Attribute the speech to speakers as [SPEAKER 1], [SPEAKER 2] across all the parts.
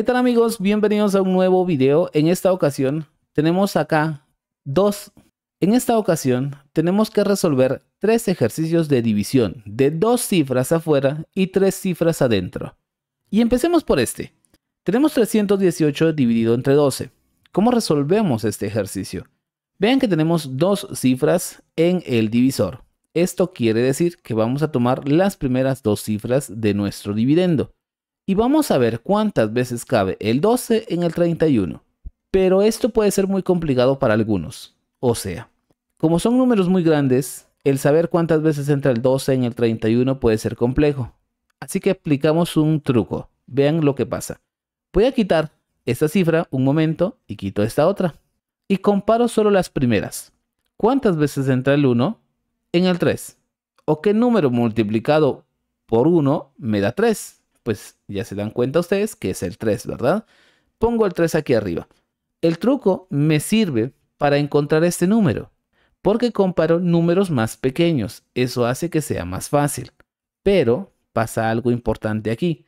[SPEAKER 1] ¿Qué tal amigos? Bienvenidos a un nuevo video. En esta ocasión tenemos acá dos. En esta ocasión tenemos que resolver tres ejercicios de división de dos cifras afuera y tres cifras adentro. Y empecemos por este. Tenemos 318 dividido entre 12. ¿Cómo resolvemos este ejercicio? Vean que tenemos dos cifras en el divisor. Esto quiere decir que vamos a tomar las primeras dos cifras de nuestro dividendo y vamos a ver cuántas veces cabe el 12 en el 31. Pero esto puede ser muy complicado para algunos. O sea, como son números muy grandes, el saber cuántas veces entra el 12 en el 31 puede ser complejo. Así que aplicamos un truco. Vean lo que pasa. Voy a quitar esta cifra un momento y quito esta otra. Y comparo solo las primeras. ¿Cuántas veces entra el 1 en el 3? ¿O qué número multiplicado por 1 me da 3? pues ya se dan cuenta ustedes que es el 3, ¿verdad? Pongo el 3 aquí arriba. El truco me sirve para encontrar este número, porque comparo números más pequeños, eso hace que sea más fácil. Pero pasa algo importante aquí,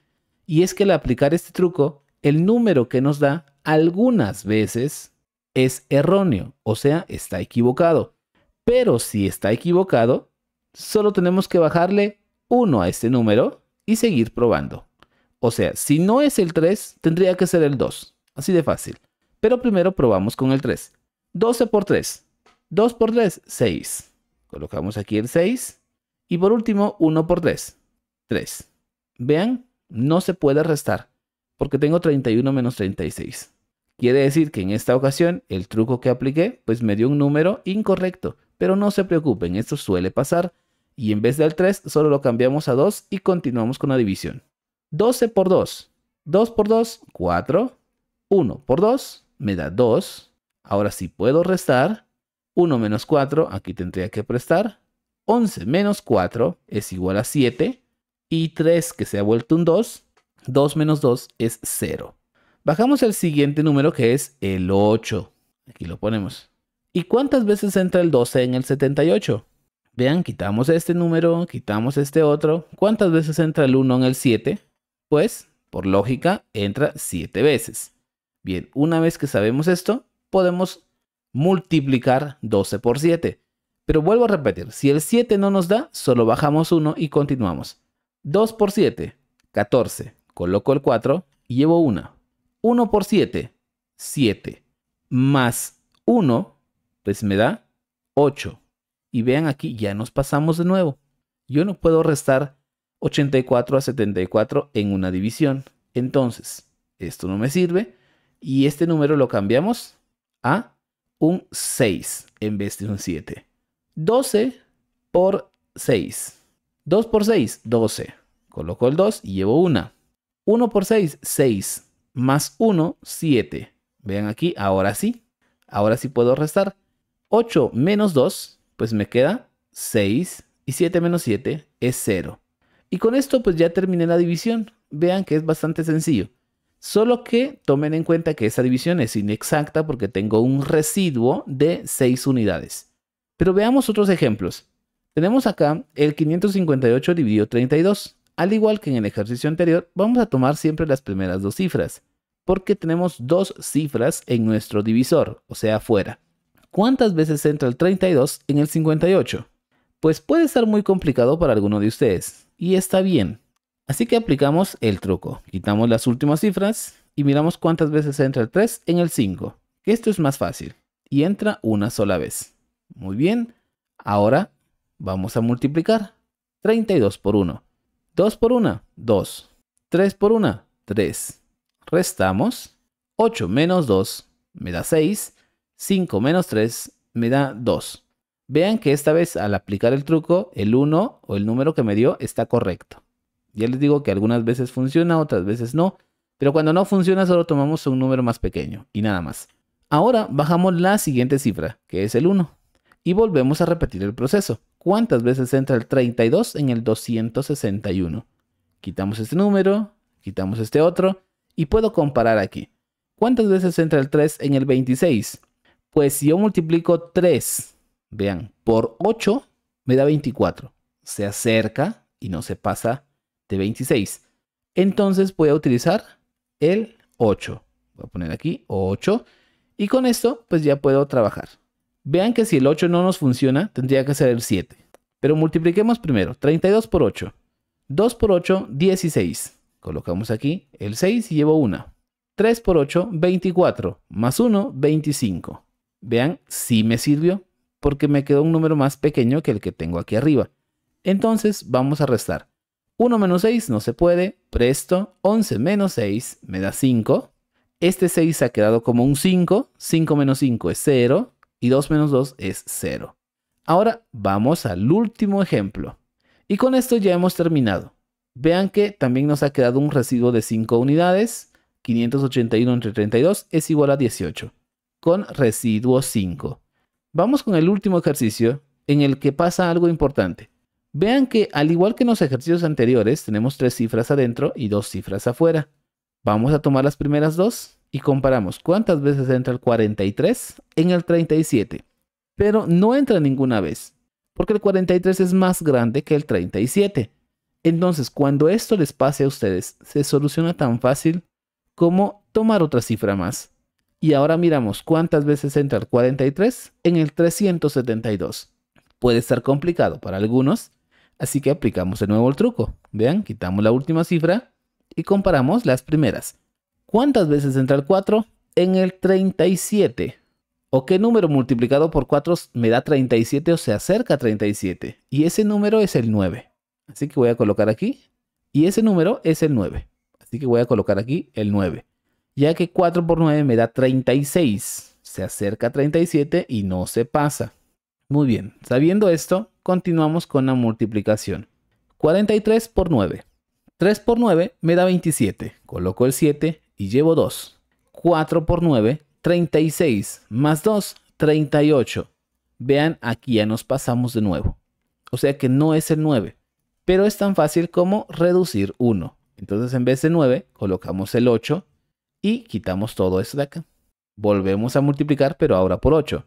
[SPEAKER 1] y es que al aplicar este truco, el número que nos da algunas veces es erróneo, o sea, está equivocado. Pero si está equivocado, solo tenemos que bajarle 1 a este número y seguir probando. O sea, si no es el 3, tendría que ser el 2. Así de fácil. Pero primero probamos con el 3. 12 por 3. 2 por 3, 6. Colocamos aquí el 6. Y por último, 1 por 3. 3. Vean, no se puede restar, porque tengo 31 menos 36. Quiere decir que en esta ocasión el truco que apliqué pues me dio un número incorrecto, pero no se preocupen, esto suele pasar y en vez del 3 solo lo cambiamos a 2 y continuamos con la división. 12 por 2. 2 por 2, 4. 1 por 2 me da 2. Ahora sí puedo restar. 1 menos 4, aquí tendría que prestar. 11 menos 4 es igual a 7. Y 3 que se ha vuelto un 2. 2 menos 2 es 0. Bajamos el siguiente número que es el 8. Aquí lo ponemos. ¿Y cuántas veces entra el 12 en el 78? Vean, quitamos este número, quitamos este otro. ¿Cuántas veces entra el 1 en el 7? Pues, por lógica, entra 7 veces. Bien, una vez que sabemos esto, podemos multiplicar 12 por 7. Pero vuelvo a repetir, si el 7 no nos da, solo bajamos 1 y continuamos. 2 por 7, 14. Coloco el 4 y llevo 1. 1 por 7, 7. Más 1, pues me da 8. Y vean aquí, ya nos pasamos de nuevo. Yo no puedo restar 84 a 74 en una división. Entonces, esto no me sirve. Y este número lo cambiamos a un 6 en vez de un 7. 12 por 6. 2 por 6, 12. Coloco el 2 y llevo una. 1 por 6, 6. Más 1, 7. Vean aquí, ahora sí. Ahora sí puedo restar. 8 menos 2 pues me queda 6 y 7 menos 7 es 0. Y con esto pues ya terminé la división. Vean que es bastante sencillo. Solo que tomen en cuenta que esa división es inexacta porque tengo un residuo de 6 unidades. Pero veamos otros ejemplos. Tenemos acá el 558 dividido 32. Al igual que en el ejercicio anterior, vamos a tomar siempre las primeras dos cifras, porque tenemos dos cifras en nuestro divisor, o sea, fuera. ¿Cuántas veces entra el 32 en el 58? Pues puede ser muy complicado para alguno de ustedes, y está bien. Así que aplicamos el truco, quitamos las últimas cifras y miramos cuántas veces entra el 3 en el 5, que esto es más fácil, y entra una sola vez. Muy bien, ahora vamos a multiplicar. 32 por 1, 2 por 1, 2, 3 por 1, 3. Restamos, 8 menos 2 me da 6, 5 menos 3 me da 2. Vean que esta vez al aplicar el truco, el 1 o el número que me dio está correcto. Ya les digo que algunas veces funciona, otras veces no. Pero cuando no funciona solo tomamos un número más pequeño y nada más. Ahora bajamos la siguiente cifra, que es el 1. Y volvemos a repetir el proceso. ¿Cuántas veces entra el 32 en el 261? Quitamos este número, quitamos este otro y puedo comparar aquí. ¿Cuántas veces entra el 3 en el 26? Pues si yo multiplico 3, vean, por 8 me da 24. Se acerca y no se pasa de 26. Entonces voy a utilizar el 8. Voy a poner aquí 8. Y con esto pues ya puedo trabajar. Vean que si el 8 no nos funciona, tendría que ser el 7. Pero multipliquemos primero. 32 por 8. 2 por 8, 16. Colocamos aquí el 6 y llevo 1. 3 por 8, 24. Más 1, 25. Vean, sí me sirvió porque me quedó un número más pequeño que el que tengo aquí arriba. Entonces vamos a restar. 1 menos 6 no se puede, presto, 11 menos 6 me da 5. Este 6 ha quedado como un 5, 5 menos 5 es 0 y 2 menos 2 es 0. Ahora vamos al último ejemplo. Y con esto ya hemos terminado. Vean que también nos ha quedado un residuo de 5 unidades. 581 entre 32 es igual a 18 con residuo 5. Vamos con el último ejercicio en el que pasa algo importante. Vean que al igual que en los ejercicios anteriores, tenemos tres cifras adentro y dos cifras afuera. Vamos a tomar las primeras dos y comparamos cuántas veces entra el 43 en el 37. Pero no entra ninguna vez, porque el 43 es más grande que el 37. Entonces, cuando esto les pase a ustedes, se soluciona tan fácil como tomar otra cifra más. Y ahora miramos cuántas veces entra el 43 en el 372. Puede estar complicado para algunos, así que aplicamos de nuevo el truco. Vean, quitamos la última cifra y comparamos las primeras. ¿Cuántas veces entra el 4? En el 37. ¿O qué número multiplicado por 4 me da 37 o se acerca a 37? Y ese número es el 9. Así que voy a colocar aquí. Y ese número es el 9. Así que voy a colocar aquí el 9 ya que 4 por 9 me da 36. Se acerca a 37 y no se pasa. Muy bien, sabiendo esto, continuamos con la multiplicación. 43 por 9. 3 por 9 me da 27. Coloco el 7 y llevo 2. 4 por 9, 36. Más 2, 38. Vean, aquí ya nos pasamos de nuevo. O sea que no es el 9. Pero es tan fácil como reducir 1. Entonces en vez de 9 colocamos el 8 y quitamos todo esto de acá. Volvemos a multiplicar, pero ahora por 8.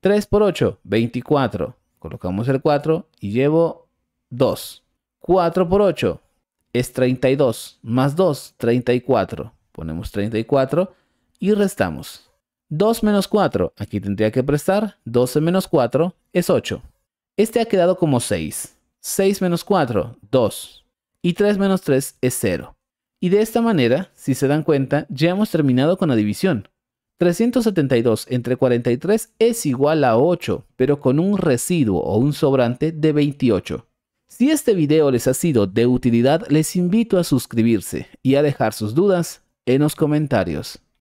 [SPEAKER 1] 3 por 8, 24. Colocamos el 4 y llevo 2. 4 por 8 es 32, más 2, 34. Ponemos 34 y restamos. 2 menos 4, aquí tendría que prestar, 12 menos 4 es 8. Este ha quedado como 6. 6 menos 4, 2. Y 3 menos 3 es 0. Y de esta manera, si se dan cuenta, ya hemos terminado con la división. 372 entre 43 es igual a 8, pero con un residuo o un sobrante de 28. Si este video les ha sido de utilidad, les invito a suscribirse y a dejar sus dudas en los comentarios.